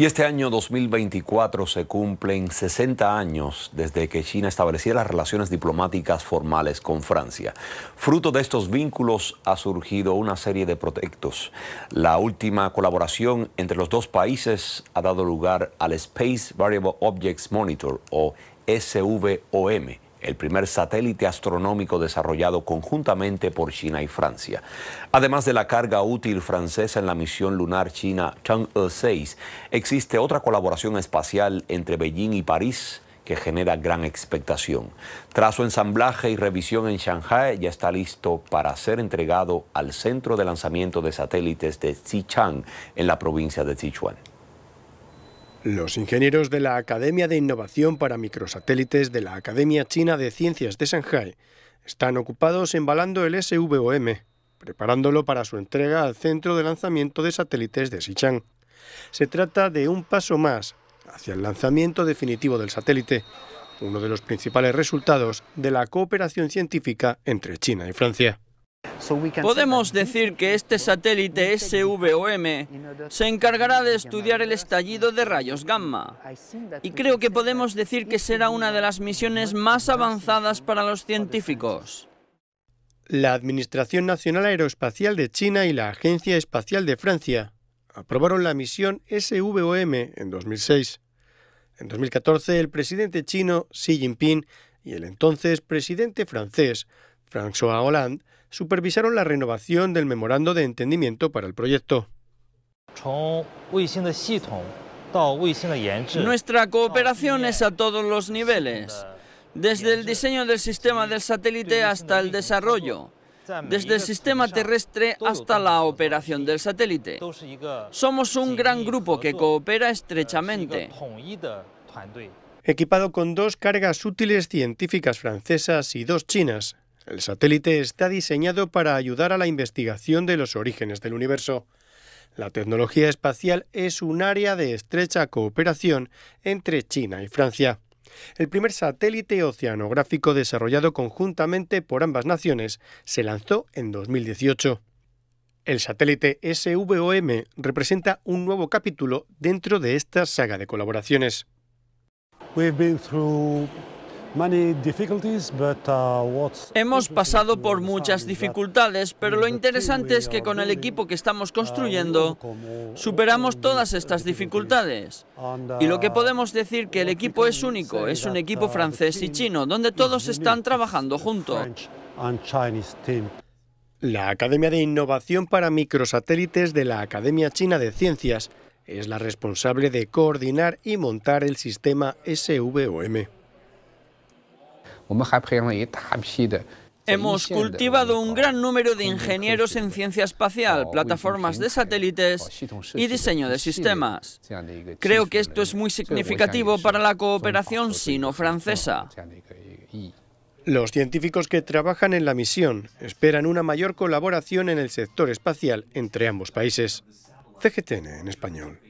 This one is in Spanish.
Y este año 2024 se cumplen 60 años desde que China estableció las relaciones diplomáticas formales con Francia. Fruto de estos vínculos ha surgido una serie de proyectos. La última colaboración entre los dos países ha dado lugar al Space Variable Objects Monitor o SVOM el primer satélite astronómico desarrollado conjuntamente por China y Francia. Además de la carga útil francesa en la misión lunar china Chang'e 6, existe otra colaboración espacial entre Beijing y París que genera gran expectación. Tras su ensamblaje y revisión en Shanghai, ya está listo para ser entregado al Centro de Lanzamiento de Satélites de Xichang en la provincia de Sichuan. Los ingenieros de la Academia de Innovación para Microsatélites de la Academia China de Ciencias de Shanghai están ocupados embalando el SVOM, preparándolo para su entrega al Centro de Lanzamiento de Satélites de Xichang. Se trata de un paso más hacia el lanzamiento definitivo del satélite, uno de los principales resultados de la cooperación científica entre China y Francia. Podemos decir que este satélite SVOM se encargará de estudiar el estallido de rayos gamma y creo que podemos decir que será una de las misiones más avanzadas para los científicos. La Administración Nacional Aeroespacial de China y la Agencia Espacial de Francia aprobaron la misión SVOM en 2006. En 2014, el presidente chino Xi Jinping y el entonces presidente francés François Hollande, supervisaron la renovación del memorando de entendimiento para el proyecto. Nuestra cooperación es a todos los niveles, desde el diseño del sistema del satélite hasta el desarrollo, desde el sistema terrestre hasta la operación del satélite. Somos un gran grupo que coopera estrechamente. Equipado con dos cargas útiles científicas francesas y dos chinas, el satélite está diseñado para ayudar a la investigación de los orígenes del universo. La tecnología espacial es un área de estrecha cooperación entre China y Francia. El primer satélite oceanográfico desarrollado conjuntamente por ambas naciones se lanzó en 2018. El satélite SVOM representa un nuevo capítulo dentro de esta saga de colaboraciones. Uh, Hemos pasado por muchas dificultades, pero lo interesante es que con el equipo que estamos uh, construyendo superamos todas estas dificultades. Y lo que uh, podemos decir que el equipo es único, es un equipo francés y chino, donde todos están trabajando juntos. La Academia de Innovación para Microsatélites de la Academia China de Ciencias es la responsable de coordinar y montar el sistema SVOM. Hemos cultivado un gran número de ingenieros en ciencia espacial, oh, plataformas de satélites oh, y diseño de sistemas. Creo que esto es muy significativo para la cooperación sino-francesa. Los científicos que trabajan en la misión esperan una mayor colaboración en el sector espacial entre ambos países. CGTN en español.